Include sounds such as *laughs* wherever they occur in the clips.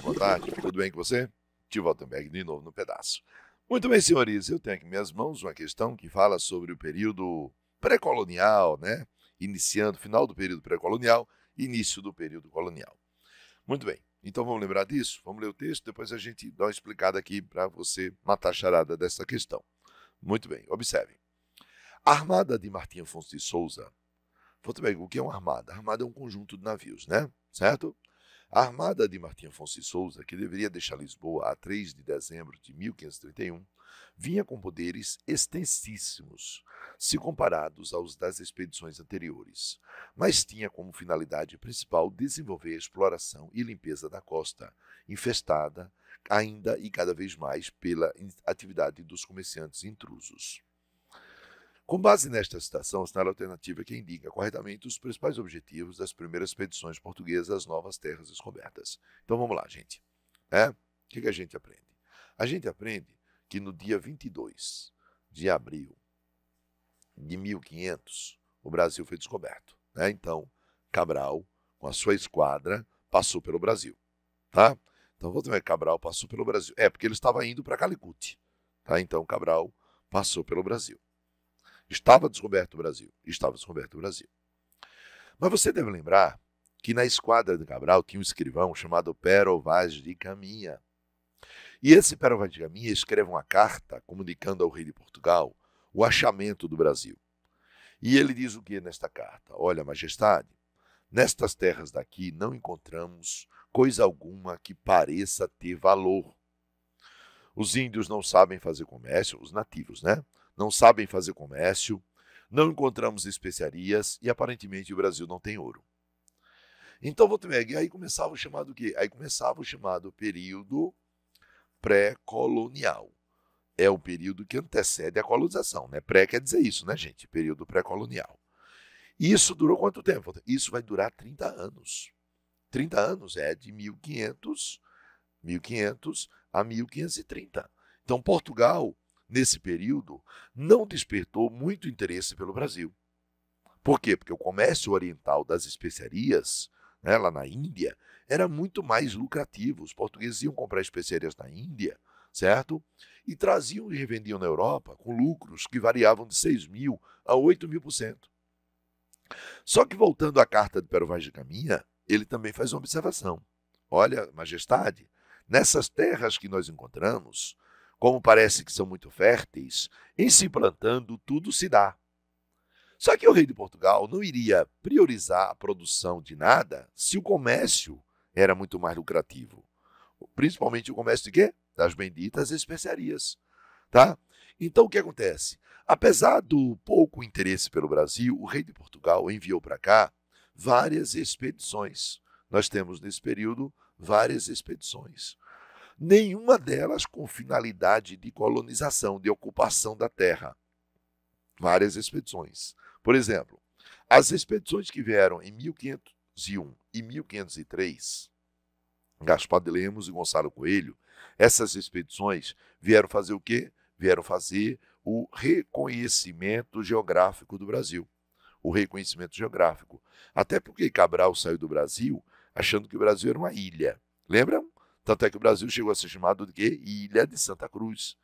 boa tarde, tudo bem com você? Tio Waltenberg de novo no pedaço. Muito bem, senhores, eu tenho aqui em minhas mãos uma questão que fala sobre o período pré-colonial, né? Iniciando, final do período pré-colonial, início do período colonial. Muito bem, então vamos lembrar disso? Vamos ler o texto, depois a gente dá uma explicada aqui para você matar a charada dessa questão. Muito bem, observem. A armada de Martim Afonso de Souza. Volta bem, o que é uma armada? A armada é um conjunto de navios, né? Certo? A armada de Martim Afonso de Souza, que deveria deixar Lisboa a 3 de dezembro de 1531, vinha com poderes extensíssimos, se comparados aos das expedições anteriores, mas tinha como finalidade principal desenvolver a exploração e limpeza da costa, infestada ainda e cada vez mais pela atividade dos comerciantes intrusos. Com base nesta citação, está a alternativa é que indica corretamente os principais objetivos das primeiras expedições portuguesas às novas terras descobertas. Então vamos lá, gente. É? O que, que a gente aprende? A gente aprende que no dia 22 de abril de 1500, o Brasil foi descoberto. Né? Então, Cabral, com a sua esquadra, passou pelo Brasil. Tá? Então, vou ver, Cabral passou pelo Brasil. É, porque ele estava indo para Calicut. Tá? Então, Cabral passou pelo Brasil. Estava descoberto o Brasil. Estava descoberto o Brasil. Mas você deve lembrar que na esquadra de Cabral tinha um escrivão chamado Pero Vaz de Caminha. E esse Pero Vaz de Caminha escreve uma carta comunicando ao rei de Portugal o achamento do Brasil. E ele diz o que nesta carta? Olha, majestade, nestas terras daqui não encontramos coisa alguma que pareça ter valor. Os índios não sabem fazer comércio, os nativos, né? não sabem fazer comércio, não encontramos especiarias e aparentemente o Brasil não tem ouro. Então, volta aí começava o chamado o quê? Aí começava o chamado período pré-colonial. É o período que antecede a colonização, né? Pré quer dizer isso, né, gente? Período pré-colonial. Isso durou quanto tempo? Isso vai durar 30 anos. 30 anos é de 1500, 1500 a 1530. Então, Portugal nesse período, não despertou muito interesse pelo Brasil. Por quê? Porque o comércio oriental das especiarias, né, lá na Índia, era muito mais lucrativo. Os portugueses iam comprar especiarias na Índia, certo? E traziam e revendiam na Europa com lucros que variavam de 6 mil a 8 mil por cento. Só que voltando à carta de Pero Vaz de Caminha, ele também faz uma observação. Olha, majestade, nessas terras que nós encontramos, como parece que são muito férteis, em se plantando, tudo se dá. Só que o rei de Portugal não iria priorizar a produção de nada se o comércio era muito mais lucrativo. Principalmente o comércio de quê? Das benditas especiarias. Tá? Então o que acontece? Apesar do pouco interesse pelo Brasil, o rei de Portugal enviou para cá várias expedições. Nós temos nesse período várias expedições nenhuma delas com finalidade de colonização, de ocupação da terra. Várias expedições. Por exemplo, as expedições que vieram em 1501 e 1503, Gaspar de Lemos e Gonçalo Coelho, essas expedições vieram fazer o quê? Vieram fazer o reconhecimento geográfico do Brasil. O reconhecimento geográfico. Até porque Cabral saiu do Brasil achando que o Brasil era uma ilha. Lembram? Tanto é que o Brasil chegou a ser chamado de quê? Ilha de Santa Cruz,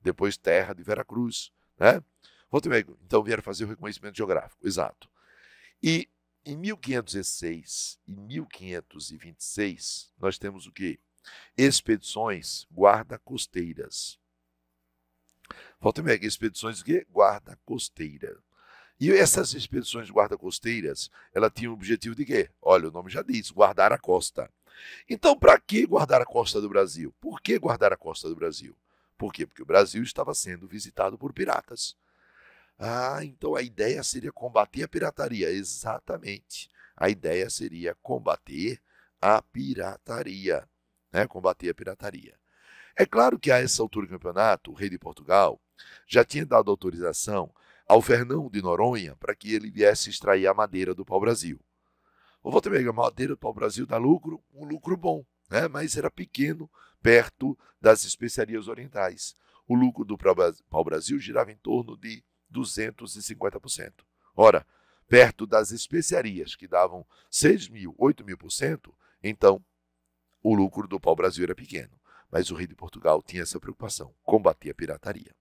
depois terra de Veracruz, né? Montenegro, então vieram fazer o reconhecimento geográfico, exato. E em 1506 e 1526, nós temos o quê? Expedições guarda-costeiras. Montenegro, expedições de quê? Guarda-costeira. E essas expedições guarda-costeiras, ela tinha o objetivo de quê? Olha, o nome já diz, guardar a costa. Então, para que guardar a costa do Brasil? Por que guardar a costa do Brasil? Por quê? Porque o Brasil estava sendo visitado por piratas. Ah, então a ideia seria combater a pirataria. Exatamente. A ideia seria combater a pirataria. Né? Combater a pirataria. É claro que a essa altura do campeonato, o rei de Portugal já tinha dado autorização ao Fernão de Noronha para que ele viesse extrair a madeira do pau-brasil. O Volta a Madeira para o Brasil dá lucro, um lucro bom, né? mas era pequeno perto das especiarias orientais. O lucro do Pau Brasil girava em torno de 250%. Ora, perto das especiarias que davam 6 mil, 8 mil por cento, então o lucro do Pau Brasil era pequeno. Mas o rei de Portugal tinha essa preocupação, combatia a pirataria.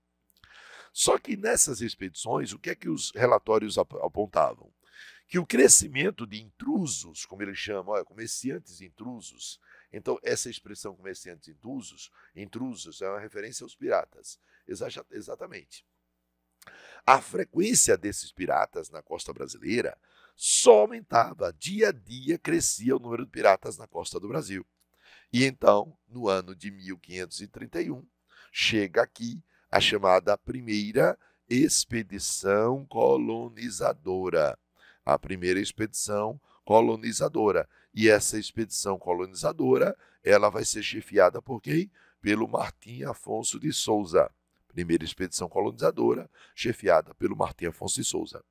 Só que nessas expedições, o que é que os relatórios apontavam? que o crescimento de intrusos, como eles chamam, olha, comerciantes intrusos, então essa expressão comerciantes intrusos, intrusos é uma referência aos piratas, exa exatamente. A frequência desses piratas na costa brasileira só aumentava, dia a dia crescia o número de piratas na costa do Brasil. E então, no ano de 1531, chega aqui a chamada Primeira Expedição Colonizadora, a primeira expedição colonizadora. E essa expedição colonizadora, ela vai ser chefiada por quem? Pelo Martim Afonso de Souza. Primeira expedição colonizadora, chefiada pelo Martim Afonso de Souza.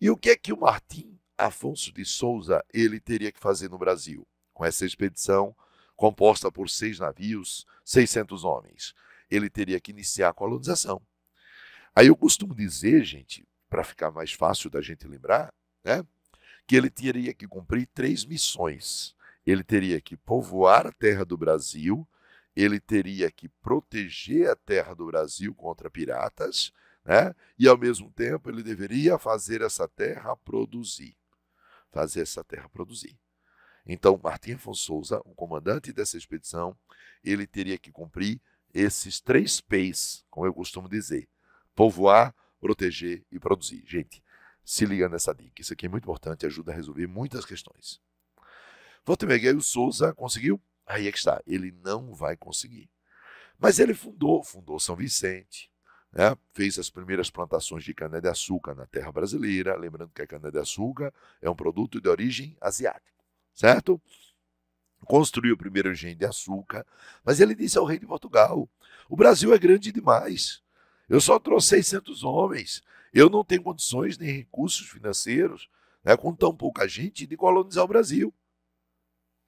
E o que é que o Martim Afonso de Souza ele teria que fazer no Brasil? Com essa expedição composta por seis navios, 600 homens, ele teria que iniciar a colonização. Aí eu costumo dizer, gente, para ficar mais fácil da gente lembrar, né? que ele teria que cumprir três missões. Ele teria que povoar a terra do Brasil, ele teria que proteger a terra do Brasil contra piratas, né? e ao mesmo tempo ele deveria fazer essa terra produzir. Fazer essa terra produzir. Então, Martim Afonso Souza, o comandante dessa expedição, ele teria que cumprir esses três P's, como eu costumo dizer: povoar, proteger e produzir. Gente, se liga nessa dica. Isso aqui é muito importante, ajuda a resolver muitas questões. Voltemberg, aí o Souza conseguiu? Aí é que está, ele não vai conseguir. Mas ele fundou, fundou São Vicente, né? fez as primeiras plantações de cana-de-açúcar na terra brasileira, lembrando que a cana-de-açúcar é um produto de origem asiática, certo? Construiu o primeiro engenho de açúcar, mas ele disse ao rei de Portugal, o Brasil é grande demais, eu só trouxe 600 homens, eu não tenho condições nem recursos financeiros, né, com tão pouca gente, de colonizar o Brasil.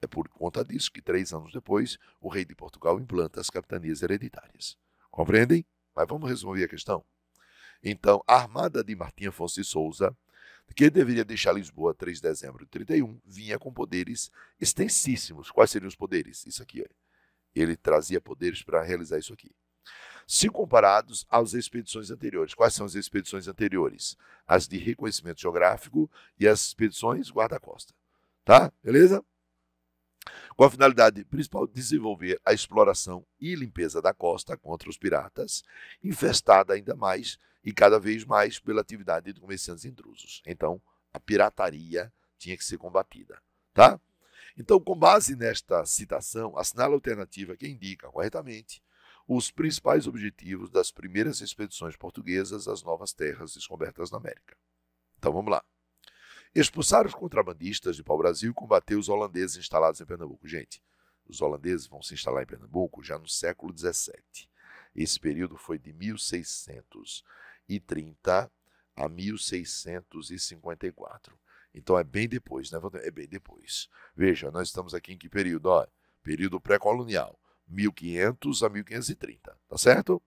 É por conta disso que, três anos depois, o rei de Portugal implanta as capitanias hereditárias. Compreendem? Mas vamos resolver a questão. Então, a armada de Martim Afonso de Souza, que deveria deixar Lisboa 3 de dezembro de 31, vinha com poderes extensíssimos. Quais seriam os poderes? Isso aqui. Ele trazia poderes para realizar isso aqui se comparados às expedições anteriores. Quais são as expedições anteriores? As de reconhecimento geográfico e as expedições guarda-costa. Tá? Beleza? Com a finalidade principal de desenvolver a exploração e limpeza da costa contra os piratas, infestada ainda mais e cada vez mais pela atividade de comerciantes intrusos. Então, a pirataria tinha que ser combatida, tá? Então, com base nesta citação, assinala a alternativa que indica corretamente os principais objetivos das primeiras expedições portuguesas às novas terras descobertas na América. Então vamos lá. Expulsar os contrabandistas de pau-brasil e combater os holandeses instalados em Pernambuco. Gente, os holandeses vão se instalar em Pernambuco já no século XVII. Esse período foi de 1630 a 1654. Então é bem depois, né? É bem depois. Veja, nós estamos aqui em que período? Ó, período pré-colonial. 1500 a 1530, tá certo?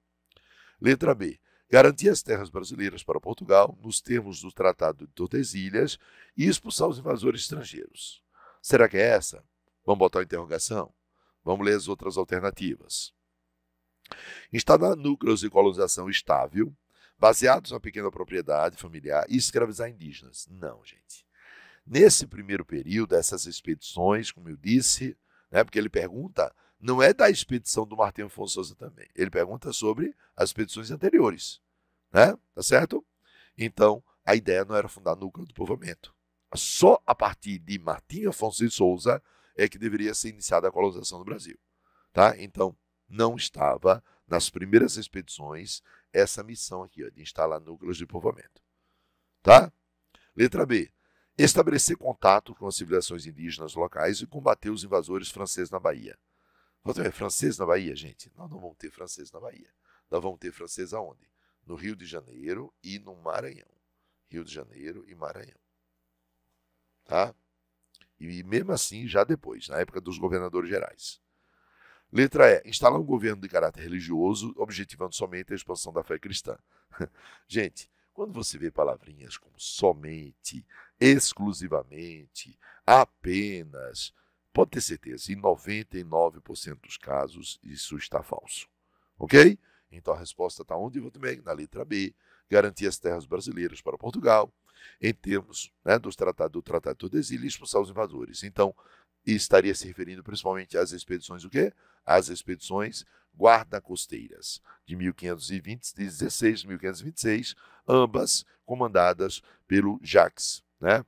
Letra B. Garantir as terras brasileiras para Portugal nos termos do Tratado de Tordesilhas e expulsar os invasores estrangeiros. Será que é essa? Vamos botar uma interrogação? Vamos ler as outras alternativas. Instalar núcleos de colonização estável, baseados na pequena propriedade familiar e escravizar indígenas. Não, gente. Nesse primeiro período, essas expedições, como eu disse, né, porque ele pergunta não é da expedição do Martim Afonso Souza também. Ele pergunta sobre as expedições anteriores, né? Tá certo? Então, a ideia não era fundar núcleo do povoamento. Só a partir de Martim Afonso de Souza é que deveria ser iniciada a colonização do Brasil, tá? Então, não estava nas primeiras expedições essa missão aqui, ó, de instalar núcleos de povoamento, tá? Letra B. Estabelecer contato com as civilizações indígenas locais e combater os invasores franceses na Bahia. Nós temos francês na Bahia, gente? Nós não vamos ter francês na Bahia. Nós vamos ter francês aonde? No Rio de Janeiro e no Maranhão. Rio de Janeiro e Maranhão. Tá? E mesmo assim, já depois, na época dos governadores gerais. Letra E. Instalar um governo de caráter religioso, objetivando somente a expansão da fé cristã. *laughs* Gente, quando você vê palavrinhas como somente, exclusivamente, apenas, Pode ter certeza, em 99% dos casos isso está falso. Ok? Então a resposta está onde eu também? Na letra B. Garantir as terras brasileiras para Portugal, em termos né, dos Tratados, do Tratado de Tordesilhas, expulsar os invasores. Então, estaria se referindo principalmente às expedições o quê? Às expedições guarda-costeiras de 1516 e 1526, ambas comandadas pelo Jacques, né?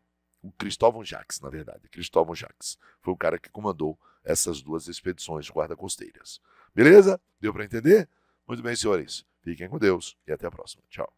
o Cristóvão Jacques, na verdade. Cristóvão Jacques foi o cara que comandou essas duas expedições guarda-costeiras. Beleza? Deu para entender? Muito bem, senhores. Fiquem com Deus e até a próxima. Tchau.